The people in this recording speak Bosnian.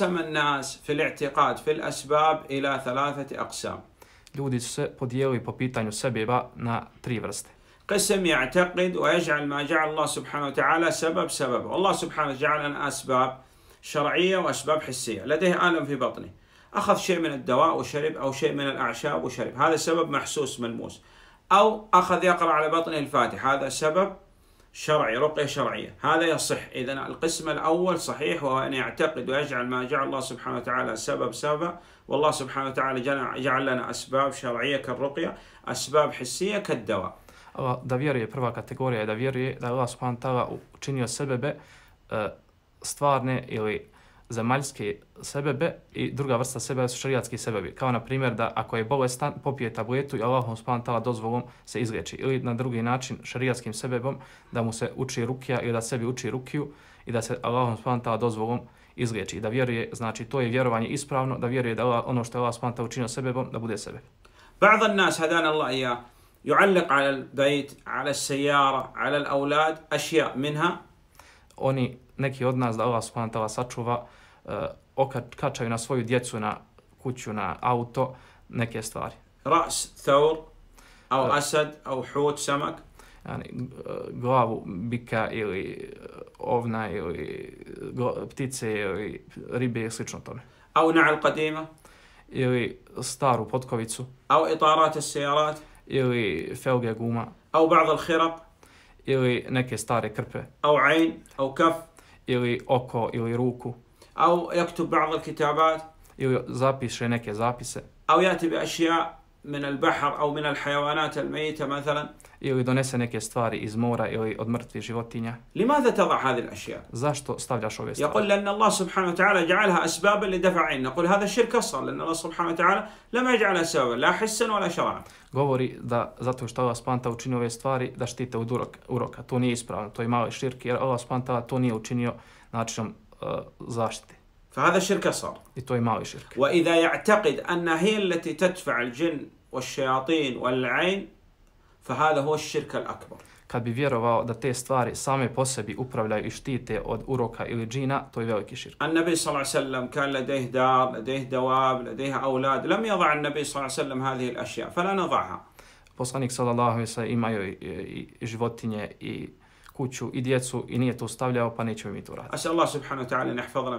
قسم الناس في الاعتقاد في الأسباب إلى ثلاثة أقسام Ljudi su se podijelili po pitanju sebeba na tri vrste. قسم يعتقد ويجعل ما جعل الله سبحانه وتعالى سبب سبب الله سبحانه جعل لنا أسباب شرعية وأسباب حسية لديه آلم في بطنه أخذ شيء من الدواء وشرب أو شيء من الأعشاب وشرب هذا سبب محسوس ملموس أو أخذ يقرأ على بطنه الفاتح هذا سبب شرعي رقية شرعية هذا يصح إذا القسم الأول صحيح وهو أن يعتقد ويجعل ما جعل الله سبحانه وتعالى سبب سبب والله سبحانه وتعالى جعل لنا أسباب شرعية كالرقية أسباب حسية كالدواء Ova, da vjeruje, prva kategorija je da vjeruje da je Allah subhanahu ta'ala učinio sebebe stvarne ili zemaljske sebebe i druga vrsta sebebe su šariatski sebebi. Kao na primjer da ako je bolestan, popije tabletu i Allahom spavan dozvolom se izleči. Ili na drugi način šariatskim sebebom da mu se uči rukija ili da sebi uči rukiju i da se Allahom spavan dozvolom izleči. I da vjeruje, znači to je vjerovanje ispravno, da vjeruje da Allah, ono što je Allah spavan tala učinio sebebom, da bude sebe. Ba'da nas hadan Allah ja, يعلق على البيت على السيارة على الأولاد أشياء منها oni, neki od nas, da Allah subhanahu wa sačuva, eh, okačaju na svoju djecu, na kuću, na auto, neke stvari. Ras, thaur, au eh. asad, au hut samak? Yani, glavu bika ili eh, ovna ili ptice ili ribe ili slično tome. Au na'al qadima? Ili staru potkovicu. Au itarate sejarat? Ili felge guma. Au ba'da l'hirab? ili neke stare krpe. Au ayn, au kaf, ili oko ili ruku. Au yaktub ba'd al-kitabat, ili zapiše neke zapise. Au yati bi ashiya' من البحر او من الحيوانات الميته مثلا ili donese neke stvari iz mora ili od mrtvih životinja. لماذا تضع هذه الاشياء؟ Zašto stavljaš ove stvari? يقول لان الله سبحانه وتعالى جعلها اسبابا لدفع عين. نقول هذا الشرك اصلا لان الله سبحانه وتعالى لم يجعل سببا لا حسا ولا شرعا. Govori da zato što Allah spanta učinio ove stvari da štite od urok, uroka. To nije ispravno, to je mali širk jer Allah spanta to nije učinio načinom uh, zaštite. فهذا شركه صار يتوي ماوي شركه واذا يعتقد ان هي التي تدفع الجن والشياطين والعين فهذا هو الشرك الاكبر kad bi vjerovao da te stvari same po sebi upravljaju i štite od uroka ili džina, to je veliki širk. An-Nabi sallallahu alejhi ve sellem kan ladeh dar, ladeh dawab, ladeh aulad, lam yada' an-Nabi sallallahu alejhi ve sellem hadhihi al-ashya, fala nada'ha. Poslanik sallallahu alejhi ve sellem imaju i, životinje i kuću i djecu i nije to stavljao, pa nećemo mi to raditi. Asallahu subhanahu wa ta'ala nahfazna